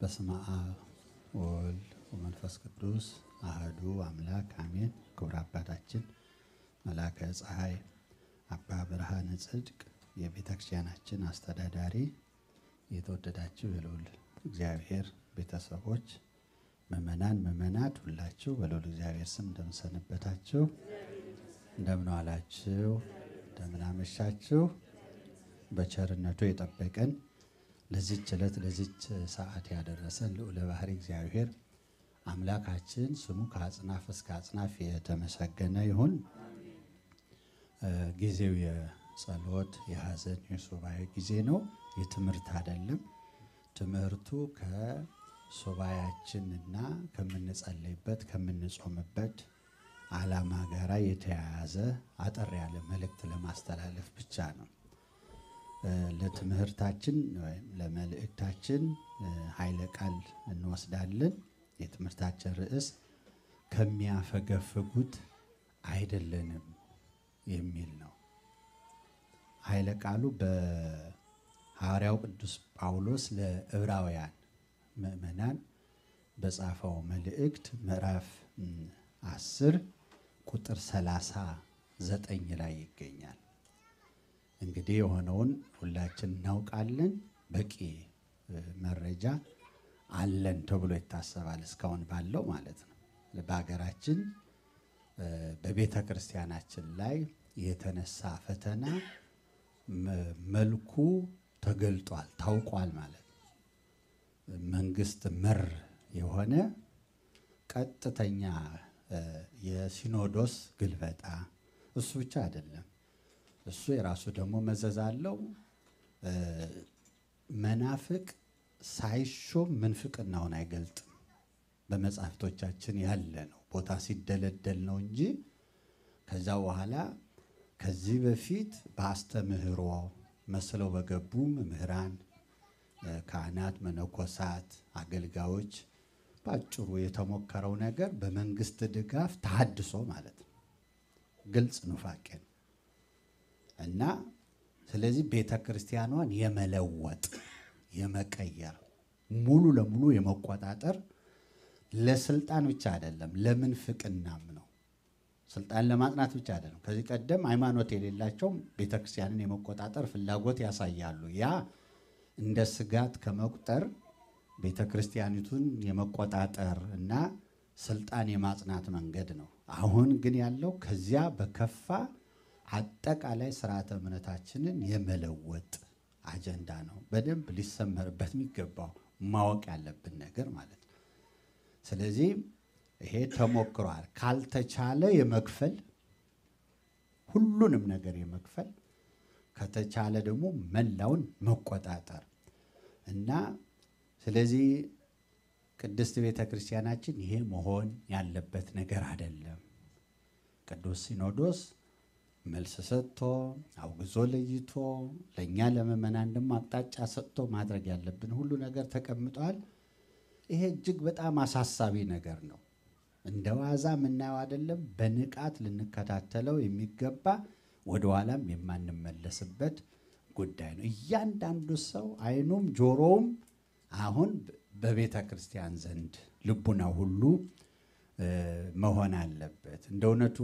በስመ አብ ወወልድ ወመንፈስ ቅዱስ አህዱ አምላክ አሜን። ክቡር አባታችን መላከ ፀሐይ አባ ብርሃነ ጽድቅ የቤተ ክርስቲያናችን አስተዳዳሪ፣ የተወደዳችሁ የልዑል እግዚአብሔር ቤተሰቦች፣ ምዕመናን፣ ምዕመናት ሁላችሁ በልዑል እግዚአብሔር ስም እንደምሰንበታችሁ፣ እንደምን ዋላችሁ፣ እንደምን አመሻችሁ። በቸርነቱ የጠበቀን ለዚች ዕለት ለዚች ሰዓት ያደረሰን ልዑለ ባሕርይ እግዚአብሔር አምላካችን ስሙ ከአጽናፍ እስከ አጽናፍ የተመሰገነ ይሁን። ጊዜው የጸሎት የሐዘን የሱባኤ ጊዜ ነው፣ የትምህርት አይደለም። ትምህርቱ እና ከምንጸልይበት ከምንጾምበት ዓላማ ጋራ የተያያዘ አጠር ያለ መልእክት ለማስተላለፍ ብቻ ነው። ለትምህርታችን ወይም ለመልእክታችን ኃይለ ቃል እንወስዳለን። የትምህርታችን ርዕስ ከሚያፈገፍጉት አይደለንም የሚል ነው። ኃይለ ቃሉ በሐዋርያው ቅዱስ ጳውሎስ ለዕብራውያን ምዕመናን በጻፈው መልእክት ምዕራፍ 10 ቁጥር 3ሳ ዘጠኝ ላይ ይገኛል። እንግዲህ የሆነውን ሁላችን እናውቃለን። በቂ መረጃ አለን ተብሎ ይታሰባል፣ እስካሁን ባለው ማለት ነው። በሀገራችን በቤተ ክርስቲያናችን ላይ የተነሳ ፈተና መልኩ ተገልጧል፣ ታውቋል ማለት ነው። መንግስት መር የሆነ ቀጥተኛ የሲኖዶስ ግልበጣ እሱ ብቻ አይደለም። እሱ የራሱ ደግሞ መዘዝ አለው። መናፍቅ ሳይሾም ምንፍቅናውን አይገልጥም። በመጽሐፍቶቻችን ያለ ነው። ቦታ ሲደለደል ነው እንጂ ከዛ በኋላ ከዚህ በፊት በአስተምህሮ መስለው በገቡ መምህራን፣ ካህናት፣ መነኮሳት፣ አገልጋዮች ባጭሩ የተሞከረው ነገር በመንግስት ድጋፍ ተሃድሶ ማለት ነው። ግልጽ ኑፋቄ ነው። እና ስለዚህ ቤተ ክርስቲያኗን የመለወጥ የመቀየር ሙሉ ለሙሉ የመቆጣጠር ለስልጣን ብቻ አይደለም፣ ለምንፍቅናም ነው። ስልጣን ለማጽናት ብቻ አይደለም። ከዚህ ቀደም ሃይማኖት የሌላቸውም ቤተክርስቲያንን የመቆጣጠር ፍላጎት ያሳያሉ። ያ እንደ ስጋት ከመቁጠር ቤተክርስቲያኒቱን የመቆጣጠር እና ስልጣን የማጽናት መንገድ ነው። አሁን ግን ያለው ከዚያ በከፋ አጠቃላይ ስርዓተ እምነታችንን የመለወጥ አጀንዳ ነው። በደንብ ሊሰመርበት የሚገባው ማወቅ ያለብን ነገር ማለት ነው። ስለዚህ ይሄ ተሞክሯል። ካልተቻለ የመክፈል ሁሉንም ነገር የመክፈል ከተቻለ ደግሞ መላውን መቆጣጠር እና ስለዚህ ቅድስት ቤተ ክርስቲያናችን ይሄ መሆን ያለበት ነገር አይደለም። ቅዱስ ሲኖዶስ መልስ ሰጥቶ አውግዞ ለይቶ ለእኛ ለመመና ደግሞ አቅጣጫ ሰጥቶ ማድረግ ያለብን ሁሉ ነገር ተቀምጧል። ይሄ እጅግ በጣም አሳሳቢ ነገር ነው። እንደ ዋዛ የምናየው አይደለም። በንቃት ልንከታተለው የሚገባ ወደኋላም የማንመለስበት ጉዳይ ነው። እያንዳንዱ ሰው አይኑም ጆሮውም አሁን በቤተ ክርስቲያን ዘንድ ልቡና ሁሉ መሆን አለበት። እንደ እውነቱ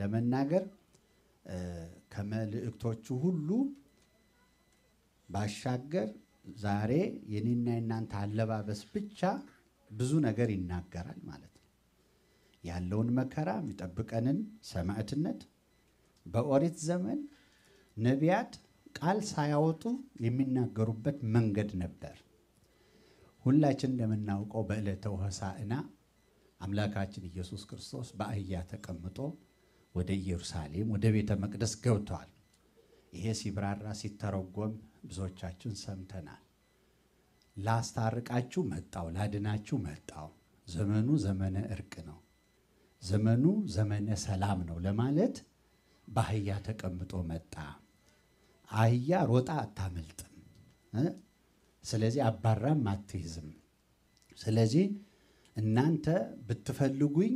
ለመናገር ከመልእክቶቹ ሁሉ ባሻገር ዛሬ የኔና የናንተ አለባበስ ብቻ ብዙ ነገር ይናገራል ማለት ነው። ያለውን መከራ የሚጠብቀንን ሰማዕትነት በኦሪት ዘመን ነቢያት ቃል ሳያወጡ የሚናገሩበት መንገድ ነበር። ሁላችን እንደምናውቀው በዕለተ ሆሳዕና አምላካችን ኢየሱስ ክርስቶስ በአህያ ተቀምጦ ወደ ኢየሩሳሌም ወደ ቤተ መቅደስ ገብተዋል። ይሄ ሲብራራ ሲተረጎም ብዙዎቻችን ሰምተናል። ላስታርቃችሁ መጣው፣ ላድናችሁ መጣው። ዘመኑ ዘመነ እርቅ ነው፣ ዘመኑ ዘመነ ሰላም ነው ለማለት በአህያ ተቀምጦ መጣ። አህያ ሮጣ አታመልጥም። ስለዚህ አባራም አትይዝም። ስለዚህ እናንተ ብትፈልጉኝ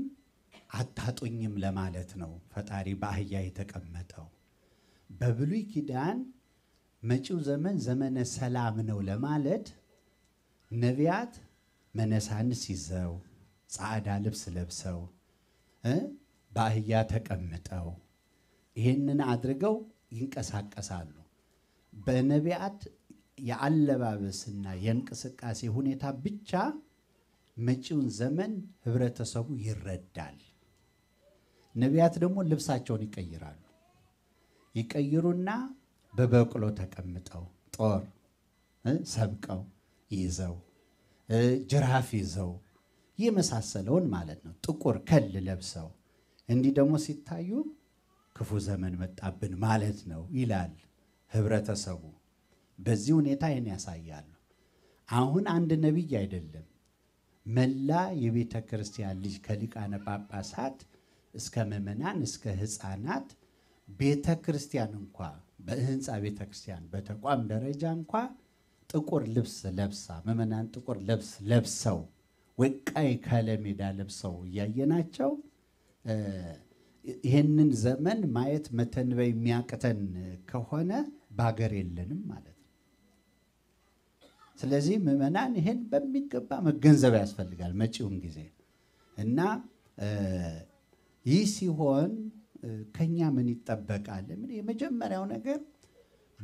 አታጡኝም ለማለት ነው። ፈጣሪ በአህያ የተቀመጠው በብሉይ ኪዳን መጪው ዘመን ዘመነ ሰላም ነው ለማለት ነቢያት መነሳንስ ይዘው ጻዕዳ ልብስ ለብሰው በአህያ ተቀምጠው ይህንን አድርገው ይንቀሳቀሳሉ። በነቢያት የአለባበስና የእንቅስቃሴ ሁኔታ ብቻ መጪውን ዘመን ህብረተሰቡ ይረዳል። ነቢያት ደግሞ ልብሳቸውን ይቀይራሉ። ይቀይሩና በበቅሎ ተቀምጠው ጦር ሰብቀው ይዘው ጅራፍ ይዘው የመሳሰለውን ማለት ነው። ጥቁር ከል ለብሰው እንዲህ ደግሞ ሲታዩ ክፉ ዘመን መጣብን ማለት ነው ይላል ህብረተሰቡ። በዚህ ሁኔታ ይህን ያሳያሉ። አሁን አንድ ነቢይ አይደለም፣ መላ የቤተ ክርስቲያን ልጅ ከሊቃነ ጳጳሳት እስከ ምዕመናን እስከ ህፃናት ቤተ ክርስቲያን እንኳ በህንፃ ቤተ ክርስቲያን በተቋም ደረጃ እንኳ ጥቁር ልብስ ለብሳ ምዕመናን ጥቁር ልብስ ለብሰው ወይ ቀይ ከለሜዳ ለብሰው እያየናቸው ይህንን ዘመን ማየት መተንበይ የሚያቅተን ከሆነ በሀገር የለንም ማለት ነው። ስለዚህ ምዕመናን ይህን በሚገባ መገንዘብ ያስፈልጋል መጪውን ጊዜ እና ይህ ሲሆን ከኛ ምን ይጠበቃል? ምን የመጀመሪያው ነገር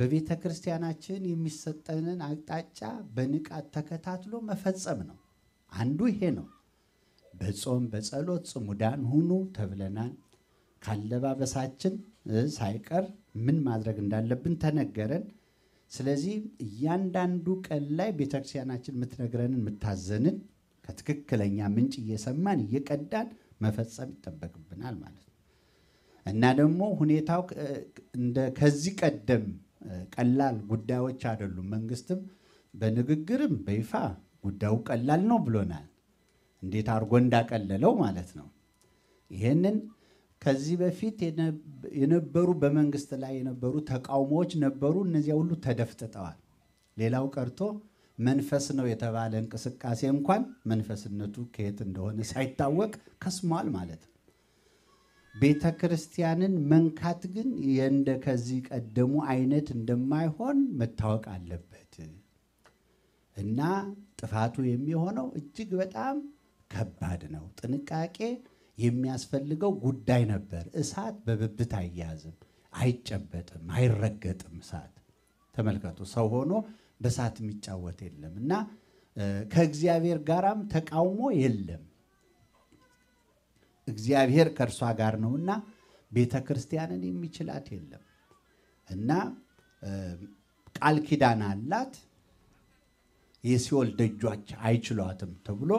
በቤተ ክርስቲያናችን የሚሰጠንን አቅጣጫ በንቃት ተከታትሎ መፈጸም ነው። አንዱ ይሄ ነው። በጾም በጸሎት ጽሙዳን ሁኑ ተብለናል። ካለባበሳችን ሳይቀር ምን ማድረግ እንዳለብን ተነገረን። ስለዚህ እያንዳንዱ ቀን ላይ ቤተክርስቲያናችን የምትነግረንን የምታዘንን ከትክክለኛ ምንጭ እየሰማን እየቀዳን መፈጸም ይጠበቅብናል ማለት ነው እና ደግሞ ሁኔታው እንደ ከዚህ ቀደም ቀላል ጉዳዮች አይደሉም። መንግስትም በንግግርም በይፋ ጉዳዩ ቀላል ነው ብሎናል። እንዴት አድርጎ እንዳቀለለው ማለት ነው። ይህንን ከዚህ በፊት የነበሩ በመንግስት ላይ የነበሩ ተቃውሞዎች ነበሩ። እነዚያ ሁሉ ተደፍጥጠዋል። ሌላው ቀርቶ መንፈስ ነው የተባለ እንቅስቃሴ እንኳን መንፈስነቱ ከየት እንደሆነ ሳይታወቅ ከስሟል ማለት ነው። ቤተ ክርስቲያንን መንካት ግን እንደ ከዚህ ቀደሙ አይነት እንደማይሆን መታወቅ አለበት እና ጥፋቱ የሚሆነው እጅግ በጣም ከባድ ነው። ጥንቃቄ የሚያስፈልገው ጉዳይ ነበር። እሳት በብብት አያያዝም አይጨበጥም፣ አይረገጥም። እሳት ተመልከቱ ሰው ሆኖ በሳት የሚጫወት የለም እና ከእግዚአብሔር ጋራም ተቃውሞ የለም። እግዚአብሔር ከእርሷ ጋር ነውና ቤተ ክርስቲያንን የሚችላት የለም እና ቃል ኪዳን አላት። የሲኦል ደጆች አይችሏትም ተብሎ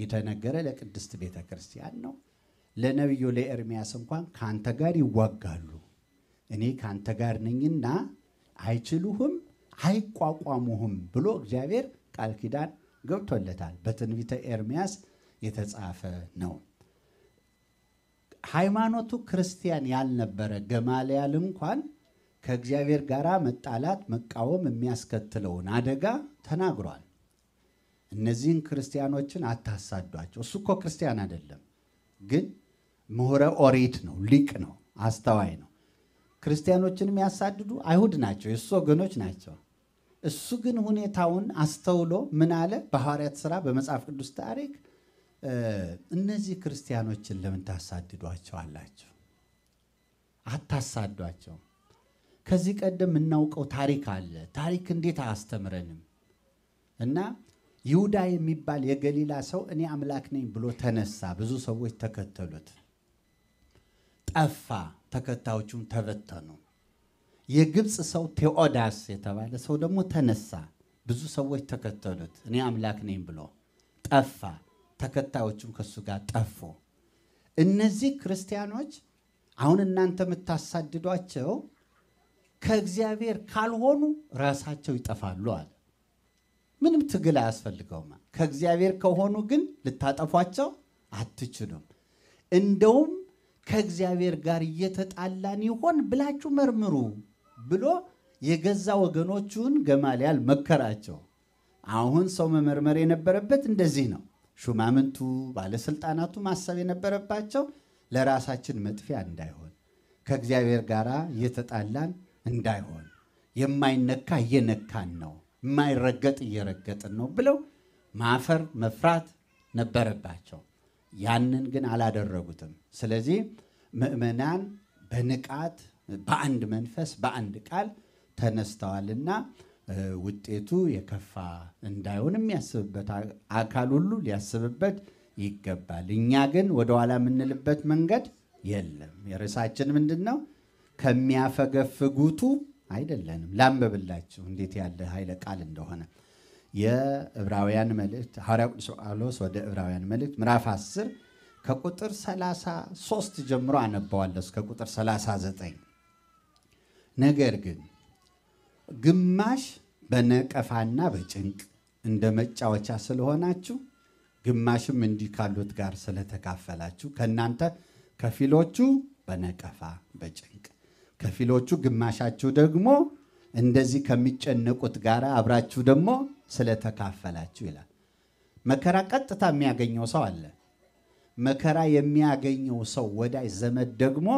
የተነገረ ለቅድስት ቤተ ክርስቲያን ነው። ለነቢዩ ለኤርሚያስ እንኳን ከአንተ ጋር ይዋጋሉ፣ እኔ ከአንተ ጋር ነኝና አይችሉህም አይቋቋሙህም ብሎ እግዚአብሔር ቃል ኪዳን ገብቶለታል። በትንቢተ ኤርሚያስ የተጻፈ ነው። ሃይማኖቱ ክርስቲያን ያልነበረ ገማልያል እንኳን ከእግዚአብሔር ጋር መጣላት፣ መቃወም የሚያስከትለውን አደጋ ተናግሯል። እነዚህን ክርስቲያኖችን አታሳዷቸው። እሱ እኮ ክርስቲያን አይደለም፣ ግን ምሁረ ኦሪት ነው፣ ሊቅ ነው፣ አስተዋይ ነው። ክርስቲያኖችን የሚያሳድዱ አይሁድ ናቸው፣ የእሱ ወገኖች ናቸው። እሱ ግን ሁኔታውን አስተውሎ ምን አለ? በሐዋርያት ሥራ በመጽሐፍ ቅዱስ ታሪክ እነዚህ ክርስቲያኖችን ለምን ታሳድዷቸው አላቸው። አታሳዷቸው። ከዚህ ቀደም የምናውቀው ታሪክ አለ። ታሪክ እንዴት አያስተምረንም? እና ይሁዳ የሚባል የገሊላ ሰው እኔ አምላክ ነኝ ብሎ ተነሳ። ብዙ ሰዎች ተከተሉት፣ ጠፋ። ተከታዮቹም ተበተኑ። የግብፅ ሰው ቴዎዳስ የተባለ ሰው ደግሞ ተነሳ። ብዙ ሰዎች ተከተሉት። እኔ አምላክ ነኝ ብሎ ጠፋ። ተከታዮቹም ከሱ ጋር ጠፉ። እነዚህ ክርስቲያኖች አሁን እናንተ የምታሳድዷቸው ከእግዚአብሔር ካልሆኑ ራሳቸው ይጠፋሉ አለ። ምንም ትግል አያስፈልገውም። ከእግዚአብሔር ከሆኑ ግን ልታጠፏቸው አትችሉም። እንደውም ከእግዚአብሔር ጋር እየተጣላን ይሆን ብላችሁ መርምሩ ብሎ የገዛ ወገኖቹን ገማልያል መከራቸው። አሁን ሰው መመርመር የነበረበት እንደዚህ ነው። ሹማምንቱ፣ ባለስልጣናቱ ማሰብ የነበረባቸው ለራሳችን መጥፊያ እንዳይሆን፣ ከእግዚአብሔር ጋር እየተጣላን እንዳይሆን፣ የማይነካ እየነካን ነው፣ የማይረገጥ እየረገጥን ነው ብለው ማፈር መፍራት ነበረባቸው። ያንን ግን አላደረጉትም። ስለዚህ ምእመናን በንቃት በአንድ መንፈስ በአንድ ቃል ተነስተዋልና ውጤቱ የከፋ እንዳይሆን የሚያስብበት አካል ሁሉ ሊያስብበት ይገባል። እኛ ግን ወደኋላ የምንልበት መንገድ የለም። የርዕሳችን ምንድን ነው? ከሚያፈገፍጉቱ አይደለንም። ላንብብላችሁ እንዴት ያለ ኃይለ ቃል እንደሆነ የዕብራውያን መልእክት ሐዋርያ ቅዱስ ጳውሎስ ወደ ዕብራውያን መልእክት ምዕራፍ 10 ከቁጥር 33 ጀምሮ አነባዋለሁ እስከ ቁጥር 39 ነገር ግን ግማሽ በነቀፋና በጭንቅ እንደ መጫወቻ ስለሆናችሁ ግማሽም እንዲህ ካሉት ጋር ስለተካፈላችሁ ከእናንተ ከፊሎቹ በነቀፋ በጭንቅ ከፊሎቹ ግማሻችሁ ደግሞ እንደዚህ ከሚጨነቁት ጋር አብራችሁ ደግሞ ስለተካፈላችሁ ይላል። መከራ ቀጥታ የሚያገኘው ሰው አለ። መከራ የሚያገኘው ሰው ወዳጅ ዘመድ ደግሞ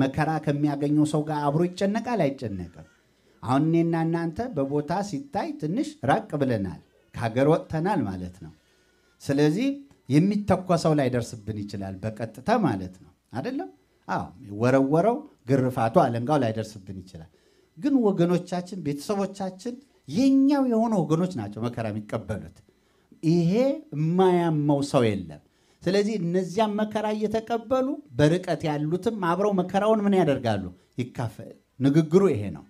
መከራ ከሚያገኘው ሰው ጋር አብሮ ይጨነቃል አይጨነቅም? አሁን እኔና እናንተ በቦታ ሲታይ ትንሽ ራቅ ብለናል፣ ከሀገር ወጥተናል ማለት ነው። ስለዚህ የሚተኮሰው ደርስብን ይችላል፣ በቀጥታ ማለት ነው አይደለም? አዎ ወረወረው፣ ግርፋቱ፣ አለንጋው ላይደርስብን ይችላል። ግን ወገኖቻችን፣ ቤተሰቦቻችን የኛው የሆኑ ወገኖች ናቸው መከራ የሚቀበሉት። ይሄ የማያመው ሰው የለም። ስለዚህ እነዚያም መከራ እየተቀበሉ በርቀት ያሉትም አብረው መከራውን ምን ያደርጋሉ? ይካፈል። ንግግሩ ይሄ ነው።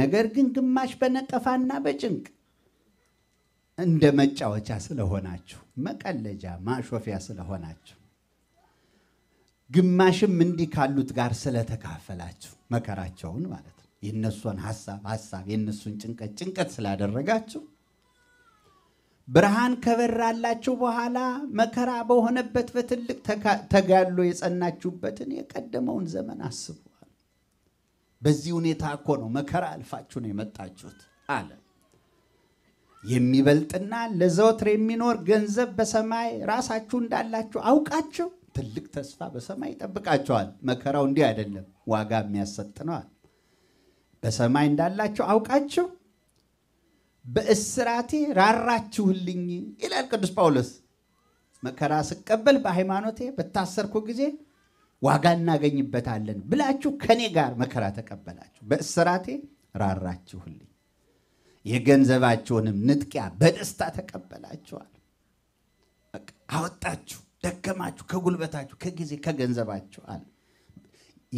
ነገር ግን ግማሽ በነቀፋና በጭንቅ እንደ መጫወቻ ስለሆናችሁ፣ መቀለጃ ማሾፊያ ስለሆናችሁ፣ ግማሽም እንዲህ ካሉት ጋር ስለተካፈላችሁ መከራቸውን ማለት ነው የእነሱን ሀሳብ ሀሳብ የእነሱን ጭንቀት ጭንቀት ስላደረጋችሁ ብርሃን ከበራላችሁ በኋላ መከራ በሆነበት በትልቅ ተጋድሎ የጸናችሁበትን የቀደመውን ዘመን አስቡ። በዚህ ሁኔታ እኮ ነው መከራ አልፋችሁ ነው የመጣችሁት አለ። የሚበልጥና ለዘወትር የሚኖር ገንዘብ በሰማይ ራሳችሁ እንዳላችሁ አውቃችሁ ትልቅ ተስፋ በሰማይ ይጠብቃችኋል። መከራው እንዲህ አይደለም፣ ዋጋ የሚያሰጥ ነዋል። በሰማይ እንዳላችሁ አውቃችሁ በእስራቴ ራራችሁልኝ ይላል ቅዱስ ጳውሎስ። መከራ ስቀበል በሃይማኖቴ በታሰርኩ ጊዜ ዋጋ እናገኝበታለን ብላችሁ ከኔ ጋር መከራ ተቀበላችሁ፣ በእስራቴ ራራችሁልኝ፣ የገንዘባችሁንም ንጥቂያ በደስታ ተቀበላችኋል። አወጣችሁ፣ ደከማችሁ፣ ከጉልበታችሁ፣ ከጊዜ፣ ከገንዘባችሁ አለ።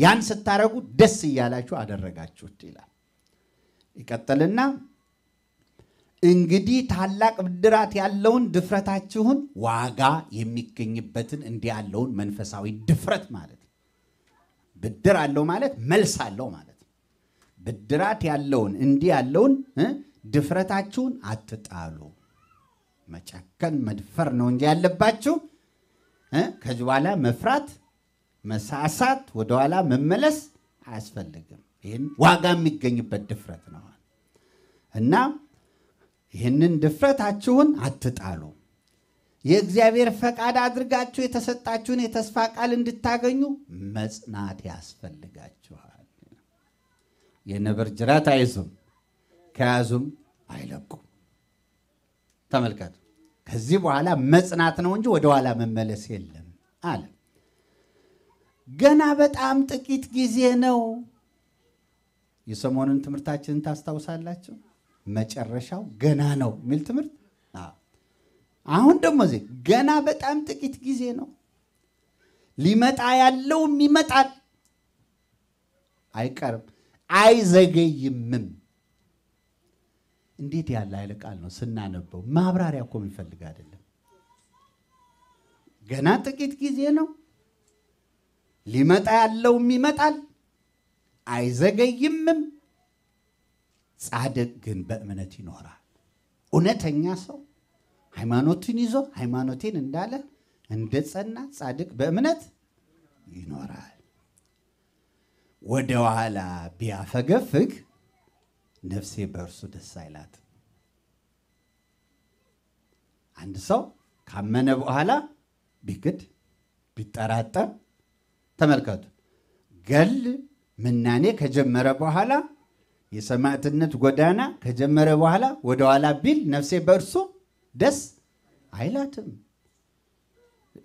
ያን ስታረጉ ደስ እያላችሁ አደረጋችሁት ይላል። ይቀጥልና እንግዲህ ታላቅ ብድራት ያለውን ድፍረታችሁን ዋጋ የሚገኝበትን እንዲህ ያለውን መንፈሳዊ ድፍረት ማለት ነው። ብድር አለው ማለት መልስ አለው ማለት ነው። ብድራት ያለውን እንዲህ ያለውን ድፍረታችሁን አትጣሉ። መጨከን መድፈር ነው እንጂ ያለባችሁ ከዚህ በኋላ መፍራት፣ መሳሳት፣ ወደኋላ መመለስ አያስፈልግም። ይህን ዋጋ የሚገኝበት ድፍረት ነው እና ይህንን ድፍረታችሁን አትጣሉ። የእግዚአብሔር ፈቃድ አድርጋችሁ የተሰጣችሁን የተስፋ ቃል እንድታገኙ መጽናት ያስፈልጋችኋል። የነብር ጅራት አይዙም፣ ከያዙም አይለቁም። ተመልከቱ። ከዚህ በኋላ መጽናት ነው እንጂ ወደኋላ መመለስ የለም አለ። ገና በጣም ጥቂት ጊዜ ነው። የሰሞኑን ትምህርታችንን ታስታውሳላችሁ። መጨረሻው ገና ነው የሚል ትምህርት። አሁን ደግሞ እዚህ ገና በጣም ጥቂት ጊዜ ነው። ሊመጣ ያለውም ይመጣል፣ አይቀርም፣ አይዘገይምም። እንዴት ያለ ኃይለ ቃል ነው! ስናነበው ማብራሪያ እኮ የሚፈልግ አይደለም። ገና ጥቂት ጊዜ ነው። ሊመጣ ያለውም ይመጣል፣ አይዘገይምም ጻድቅ ግን በእምነት ይኖራል። እውነተኛ ሰው ሃይማኖቱን ይዞ ሃይማኖቴን እንዳለ እንደ ጸና ጻድቅ በእምነት ይኖራል። ወደ ኋላ ቢያፈገፍግ ነፍሴ በእርሱ ደስ አይላት። አንድ ሰው ካመነ በኋላ ቢክድ ቢጠራጠር፣ ተመልከቱ ገል ምናኔ ከጀመረ በኋላ የሰማዕትነት ጎዳና ከጀመረ በኋላ ወደኋላ ቢል ነፍሴ በእርሱ ደስ አይላትም።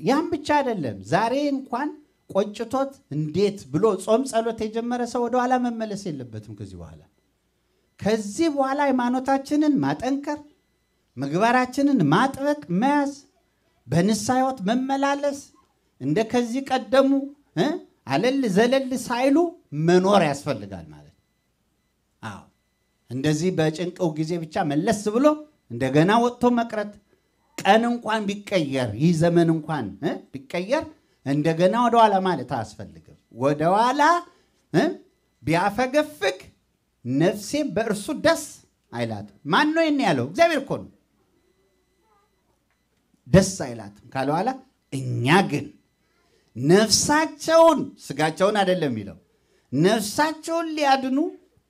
ያም ብቻ አይደለም፣ ዛሬ እንኳን ቆጭቶት እንዴት ብሎ ጾም ጸሎት የጀመረ ሰው ወደኋላ መመለስ የለበትም። ከዚህ በኋላ ከዚህ በኋላ ሃይማኖታችንን ማጠንከር፣ ምግባራችንን ማጥበቅ፣ መያዝ፣ በንሳዮት መመላለስ፣ እንደ ከዚህ ቀደሙ አለል ዘለል ሳይሉ መኖር ያስፈልጋል ማለት አዎ እንደዚህ በጭንቀው ጊዜ ብቻ መለስ ብሎ እንደገና ወጥቶ መቅረት ቀን እንኳን ቢቀየር ይህ ዘመን እንኳን ቢቀየር እንደገና ወደኋላ ማለት አያስፈልግም። ወደኋላ ቢያፈገፍግ ነፍሴ በእርሱ ደስ አይላትም። ማን ነው ይህን ያለው? እግዚአብሔር እኮ ነው። ደስ አይላትም ካለ ኋላ እኛ ግን ነፍሳቸውን ስጋቸውን አይደለም የሚለው ነፍሳቸውን ሊያድኑ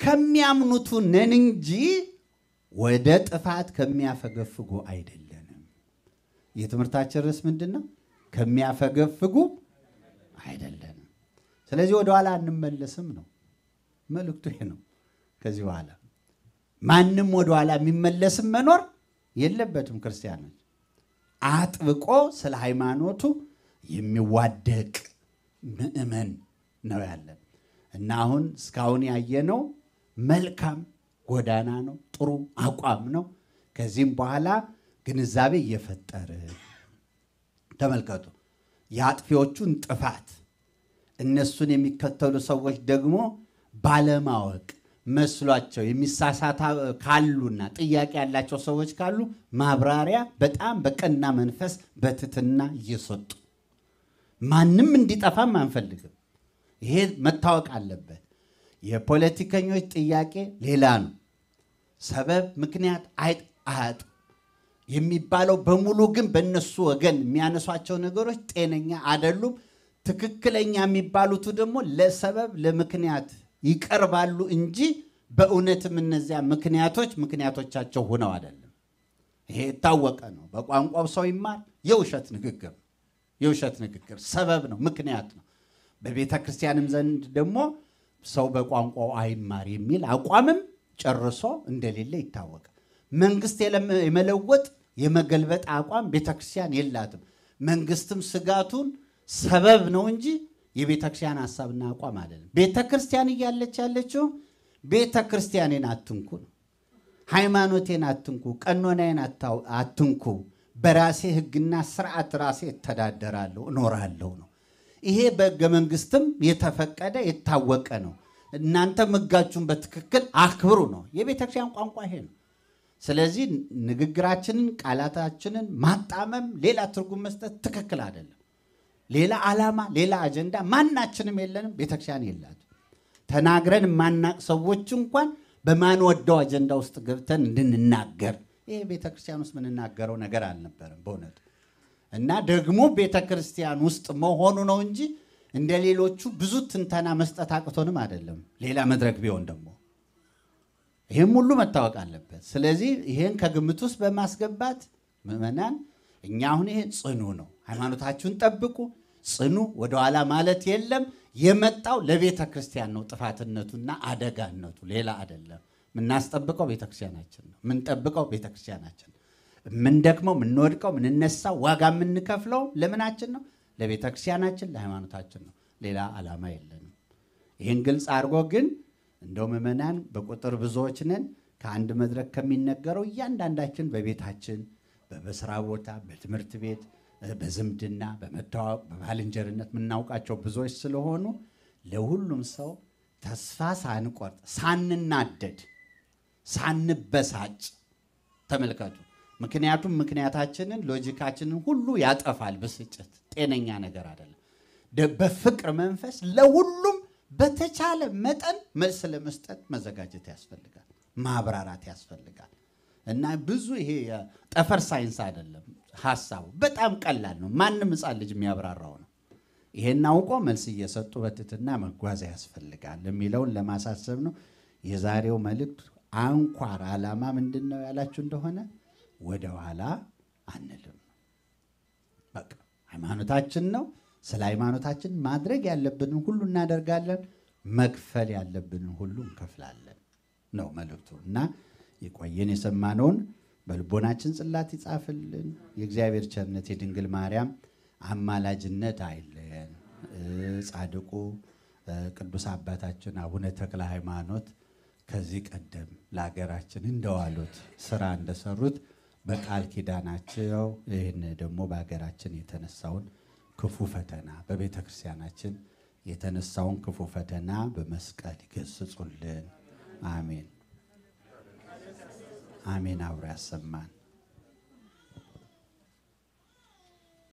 ከሚያምኑቱ ነን እንጂ ወደ ጥፋት ከሚያፈገፍጉ አይደለንም። የትምህርታችን ርዕስ ምንድን ነው? ከሚያፈገፍጉ አይደለንም። ስለዚህ ወደኋላ አንመለስም ነው መልእክቱ ይሄ ነው። ከዚህ በኋላ ማንም ወደኋላ የሚመለስም መኖር የለበትም። ክርስቲያኖች አጥብቆ ስለ ሃይማኖቱ የሚዋደቅ ምእመን ነው ያለን እና አሁን እስካሁን ያየነው መልካም ጎዳና ነው፣ ጥሩ አቋም ነው። ከዚህም በኋላ ግንዛቤ እየፈጠረ ተመልከቱ፣ የአጥፊዎቹን ጥፋት እነሱን የሚከተሉ ሰዎች ደግሞ ባለማወቅ መስሏቸው የሚሳሳታ ካሉና ጥያቄ ያላቸው ሰዎች ካሉ ማብራሪያ በጣም በቀና መንፈስ በትትና እየሰጡ ማንም እንዲጠፋም አንፈልግም። ይሄ መታወቅ አለበት። የፖለቲከኞች ጥያቄ ሌላ ነው። ሰበብ ምክንያት አይጥ አያጥ የሚባለው በሙሉ ግን በእነሱ ወገን የሚያነሷቸው ነገሮች ጤነኛ አይደሉም። ትክክለኛ የሚባሉቱ ደግሞ ለሰበብ ለምክንያት ይቀርባሉ እንጂ በእውነትም እነዚያ ምክንያቶች ምክንያቶቻቸው ሆነው አይደለም። ይሄ የታወቀ ነው። በቋንቋው ሰው ይማር። የውሸት ንግግር የውሸት ንግግር ሰበብ ነው፣ ምክንያት ነው። በቤተ ክርስቲያንም ዘንድ ደግሞ ሰው በቋንቋው አይማር የሚል አቋምም ጨርሶ እንደሌለ ይታወቃል። መንግስት የመለወጥ የመገልበጥ አቋም ቤተክርስቲያን የላትም። መንግስትም ስጋቱን ሰበብ ነው እንጂ የቤተክርስቲያን ሀሳብና አቋም አለን። ቤተክርስቲያን እያለች ያለችው ቤተክርስቲያኔን አትንኩ ነው። ሃይማኖቴን አትንኩ፣ ቀኖናዬን አትንኩ፣ በራሴ ህግና ስርዓት ራሴ እተዳደራለሁ እኖራለሁ ነው። ይሄ በሕገ መንግስትም የተፈቀደ የታወቀ ነው። እናንተ ሕጋችሁን በትክክል አክብሩ ነው። የቤተክርስቲያን ቋንቋ ይሄ ነው። ስለዚህ ንግግራችንን፣ ቃላታችንን ማጣመም፣ ሌላ ትርጉም መስጠት ትክክል አይደለም። ሌላ ዓላማ፣ ሌላ አጀንዳ ማናችንም የለንም። ቤተክርስቲያን የላት ተናግረን የማናቅ ሰዎች እንኳን በማንወደው አጀንዳ ውስጥ ገብተን እንድንናገር ይሄ ቤተክርስቲያን ውስጥ የምንናገረው ነገር አልነበረም በእውነቱ። እና ደግሞ ቤተ ክርስቲያን ውስጥ መሆኑ ነው እንጂ እንደ ሌሎቹ ብዙ ትንተና መስጠት አቅቶንም አይደለም። ሌላ መድረክ ቢሆን ደግሞ ይህም ሁሉ መታወቅ አለበት። ስለዚህ ይህን ከግምት ውስጥ በማስገባት ምዕመናን፣ እኛ አሁን ይሄ ጽኑ ነው፣ ሃይማኖታችሁን ጠብቁ፣ ጽኑ፣ ወደኋላ ማለት የለም። የመጣው ለቤተ ክርስቲያን ነው ጥፋትነቱና አደጋነቱ ሌላ አይደለም። የምናስጠብቀው ቤተክርስቲያናችን ነው። የምንጠብቀው ቤተክርስቲያናችን የምንደክመው፣ የምንወድቀው፣ የምንነሳው፣ ዋጋ የምንከፍለው ለምናችን ነው? ለቤተ ክርስቲያናችን፣ ለሃይማኖታችን ነው። ሌላ ዓላማ የለንም። ይህን ግልጽ አድርጎ ግን እንደው ምእመናን በቁጥር ብዙዎች ነን። ከአንድ መድረክ ከሚነገረው እያንዳንዳችን በቤታችን፣ በስራ ቦታ፣ በትምህርት ቤት፣ በዝምድና፣ በመታወቅ፣ በባልንጀርነት የምናውቃቸው ብዙዎች ስለሆኑ ለሁሉም ሰው ተስፋ ሳንቆርጥ፣ ሳንናደድ፣ ሳንበሳጭ ተመልከቱ ምክንያቱም ምክንያታችንን ሎጂካችንን ሁሉ ያጠፋል። ብስጭት ጤነኛ ነገር አይደለም። በፍቅር መንፈስ ለሁሉም በተቻለ መጠን መልስ ለመስጠት መዘጋጀት ያስፈልጋል፣ ማብራራት ያስፈልጋል እና ብዙ ይሄ ጠፈር ሳይንስ አይደለም። ሀሳቡ በጣም ቀላል ነው። ማንም ህፃን ልጅ የሚያብራራው ነው። ይሄን አውቆ መልስ እየሰጡ በትትና መጓዝ ያስፈልጋል የሚለውን ለማሳሰብ ነው የዛሬው መልእክት አንኳር ዓላማ ምንድን ነው ያላችሁ እንደሆነ ወደ ኋላ አንልም። በቃ ሃይማኖታችን ነው። ስለ ሃይማኖታችን ማድረግ ያለብንን ሁሉ እናደርጋለን፣ መክፈል ያለብንን ሁሉ እንከፍላለን ነው መልእክቱ እና የቆየን የሰማነውን በልቦናችን ጽላት ይጻፍልን። የእግዚአብሔር ቸርነት የድንግል ማርያም አማላጅነት አይለየን። ጻድቁ ቅዱስ አባታችን አቡነ ተክለ ሃይማኖት ከዚህ ቀደም ለሀገራችን እንደዋሉት ስራ እንደሰሩት በቃል ኪዳናቸው ይህን ደግሞ በሀገራችን የተነሳውን ክፉ ፈተና በቤተ ክርስቲያናችን የተነሳውን ክፉ ፈተና በመስቀል ይገስጹልን። አሜን አሜን። አብሮ ያሰማን።